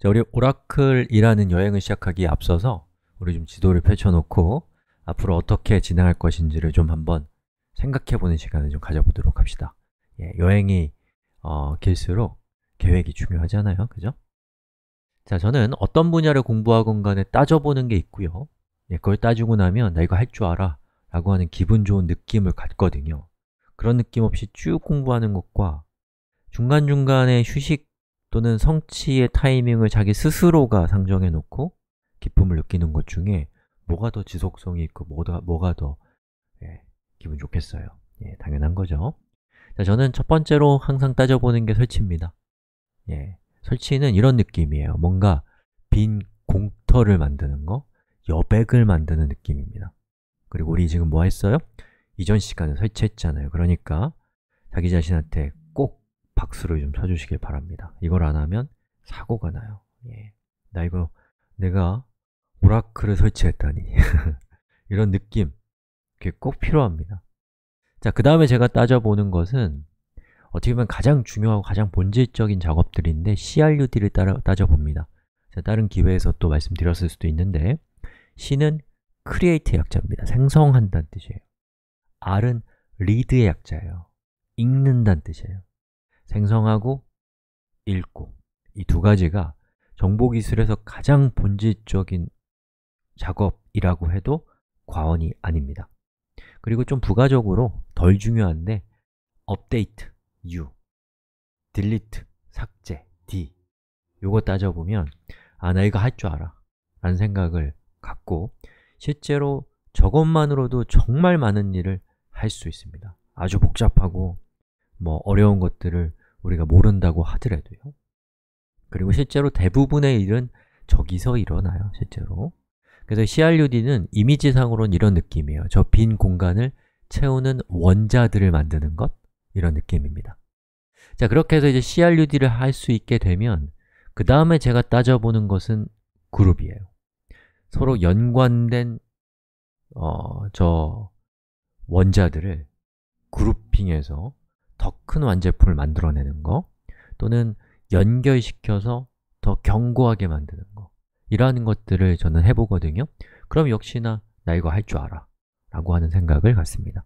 자, 우리 오라클이라는 여행을 시작하기에 앞서서 우리 좀 지도를 펼쳐놓고 앞으로 어떻게 진행할 것인지를 좀 한번 생각해보는 시간을 좀 가져보도록 합시다 예, 여행이 어, 길수록 계획이 중요하잖아요, 그죠? 자, 저는 어떤 분야를 공부하건 간에 따져보는 게 있고요 예, 그걸 따지고 나면 나 이거 할 줄 알아 라고 하는 기분 좋은 느낌을 갖거든요 그런 느낌 없이 쭉 공부하는 것과 중간중간에 휴식 또는 성취의 타이밍을 자기 스스로가 상정해 놓고 기쁨을 느끼는 것 중에 뭐가 더 지속성이 있고 뭐다, 뭐가 더 예, 기분 좋겠어요 예, 당연한 거죠 자, 저는 첫 번째로 항상 따져보는 게 설치입니다 예, 설치는 이런 느낌이에요 뭔가 빈 공터를 만드는 거 여백을 만드는 느낌입니다 그리고 우리 지금 뭐 했어요? 이전 시간에 설치했잖아요 그러니까 자기 자신한테 박수를 좀 쳐주시길 바랍니다. 이걸 안 하면 사고가 나요. 예. 나 이거 내가 오라클을 설치했다니 이런 느낌 그게 꼭 필요합니다. 자, 그 다음에 제가 따져보는 것은 어떻게 보면 가장 중요하고 가장 본질적인 작업들인데 CRUD를 따라, 따져봅니다. 자, 다른 기회에서 또 말씀드렸을 수도 있는데 C는 create 약자입니다. 생성한다는 뜻이에요. R은 read의 약자예요. 읽는다는 뜻이에요. 생성하고 읽고 이 두 가지가 정보기술에서 가장 본질적인 작업이라고 해도 과언이 아닙니다 그리고 좀 부가적으로 덜 중요한데 업데이트, u, 딜리트, 삭제, d 요거 따져보면 아, 나 이거 할 줄 알아 라는 생각을 갖고 실제로 저것만으로도 정말 많은 일을 할 수 있습니다 아주 복잡하고 뭐 어려운 것들을 우리가 모른다고 하더라도요 그리고 실제로 대부분의 일은 저기서 일어나요, 실제로 그래서 CRUD는 이미지상으로는 이런 느낌이에요 저 빈 공간을 채우는 원자들을 만드는 것 이런 느낌입니다 자, 그렇게 해서 이제 CRUD를 할 수 있게 되면 그 다음에 제가 따져보는 것은 그룹이에요 서로 연관된 어, 저 원자들을 그룹핑해서 더큰 완제품을 만들어내는 거 또는 연결시켜서 더 견고하게 만드는 거 이러한 것들을 저는 해보거든요 그럼 역시나 나 이거 할 줄 알아 라고 하는 생각을 갖습니다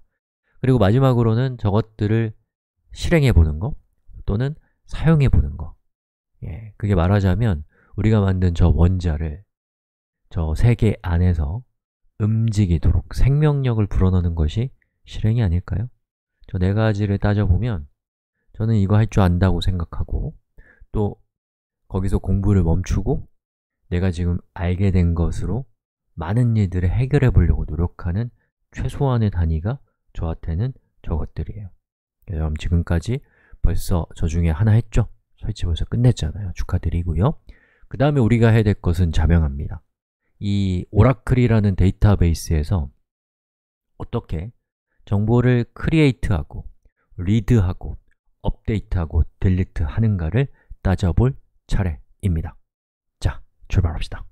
그리고 마지막으로는 저것들을 실행해 보는 거 또는 사용해 보는 거 예, 그게 말하자면 우리가 만든 저 원자를 저 세계 안에서 움직이도록 생명력을 불어넣는 것이 실행이 아닐까요? 저네 가지를 따져보면 저는 이거 할 줄 안다고 생각하고 또 거기서 공부를 멈추고 내가 지금 알게 된 것으로 많은 일들을 해결해 보려고 노력하는 최소한의 단위가 저한테는 저것들이에요 여러분 지금까지 벌써 저 중에 하나 했죠? 설치 벌써 끝냈잖아요 축하드리고요 그 다음에 우리가 해야 될 것은 자명합니다 이 오라클이라는 데이터베이스에서 어떻게 정보를 크리에이트하고 리드하고 업데이트하고 딜리트하는가를 따져볼 차례입니다. 자, 출발합시다.